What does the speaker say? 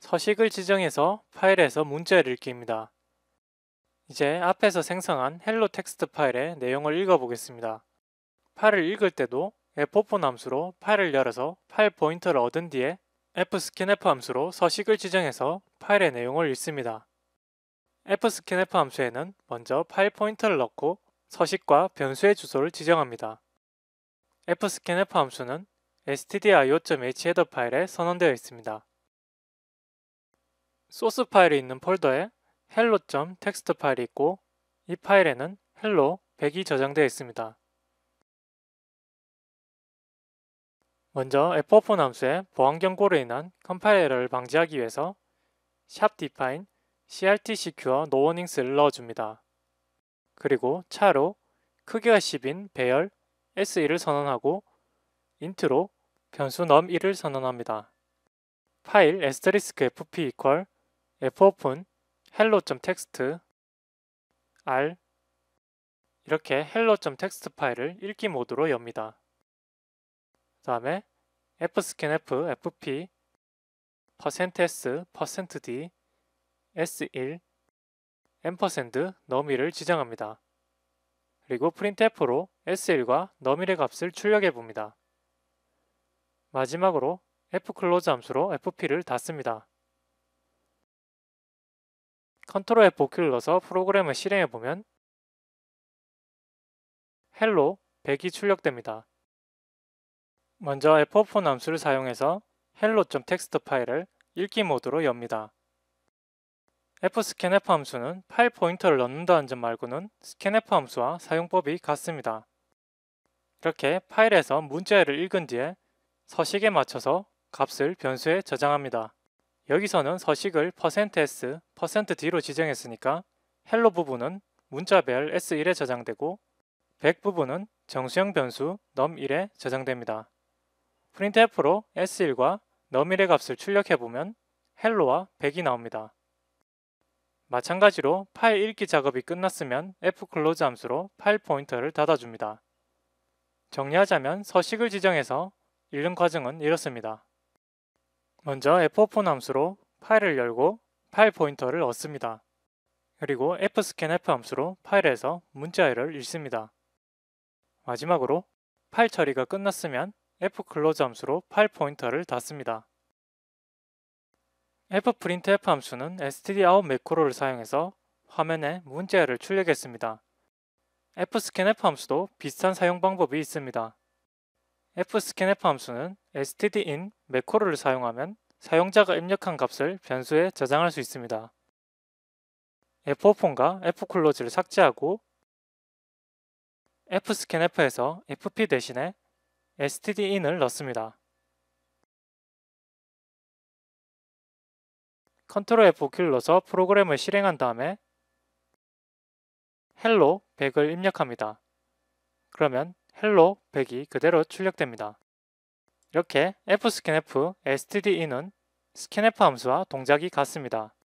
서식을 지정해서 파일에서 문자를 읽기입니다. 이제 앞에서 생성한 헬로 텍스트 파일의 내용을 읽어보겠습니다. 파일을 읽을 때도 f o p 함수로 파일을 열어서 파일 포인터를 얻은 뒤에 fscanf 함수로 서식을 지정해서 파일의 내용을 읽습니다. fscanf 함수에는 먼저 파일 포인터를 넣고 서식과 변수의 주소를 지정합니다. fscanf 함수는 stdio.h 헤더 파일에 선언되어 있습니다. 소스 파일이 있는 폴더에 hello.txt 파일이 있고 이 파일에는 hello 100이 저장되어 있습니다. 먼저 f4폰 함수의 보안 경고로 인한 컴파일러를 방지하기 위해서 define crtcure nowarnings를 넣어줍니다. 그리고 차로 크기가 10인 배열 s1을 선언하고 인트로 변수 num1을 선언합니다. 파일 asterisk fp equal fopen hello.txt r 이렇게 hello.txt 파일을 읽기 모드로 엽니다. 다음에 fscanf fp %s, %d, s1, num이를 지정합니다. 그리고 printf로 s1과 num의 값을 출력해 봅니다. 마지막으로 fclose 함수로 fp를 닫습니다. 컨트롤 F 키를 넣어서 프로그램을 실행해 보면 헬로 100이 출력됩니다. 먼저 FO4 함수를 사용해서 hello.txt 파일을 읽기 모드로 엽니다. fscanf 함수는 파일 포인터를 넣는다는 점 말고는 scanf 함수와 사용법이 같습니다. 이렇게 파일에서 문자열을 읽은 뒤에 서식에 맞춰서 값을 변수에 저장합니다. 여기서는 서식을 %s, %d로 지정했으니까 헬로 부분은 문자별 s1에 저장되고 백 부분은 정수형 변수 num1에 저장됩니다. printf로 s1과 num1의 값을 출력해보면 헬로와 백이 나옵니다. 마찬가지로 파일 읽기 작업이 끝났으면 fclose 함수로 파일 포인터를 닫아줍니다. 정리하자면 서식을 지정해서 읽는 과정은 이렇습니다. 먼저 f 4 함수로 파일을 열고 파일 포인터를 얻습니다. 그리고 fscanf 함수로 파일에서 문자열을 읽습니다. 마지막으로 파일 처리가 끝났으면 fclose 함수로 파일 포인터를 닫습니다. fprintf 함수는 stdout 매크로를 사용해서 화면에 문자열을 출력했습니다. fscanf 함수도 비슷한 사용 방법이 있습니다. fscanf 함수는 stdin 매코를 사용하면 사용자가 입력한 값을 변수에 저장할 수 있습니다. fopen과 fclose를 삭제하고 fscanf에서 fp 대신에 stdin을 넣습니다. Ctrl F 길러서 프로그램을 실행한 다음에 h 헬로 100을 입력합니다. 그러면 헬로 100이 그대로 출력됩니다. 이렇게 fscanf s t d i scanf 함수와 동작이 같습니다.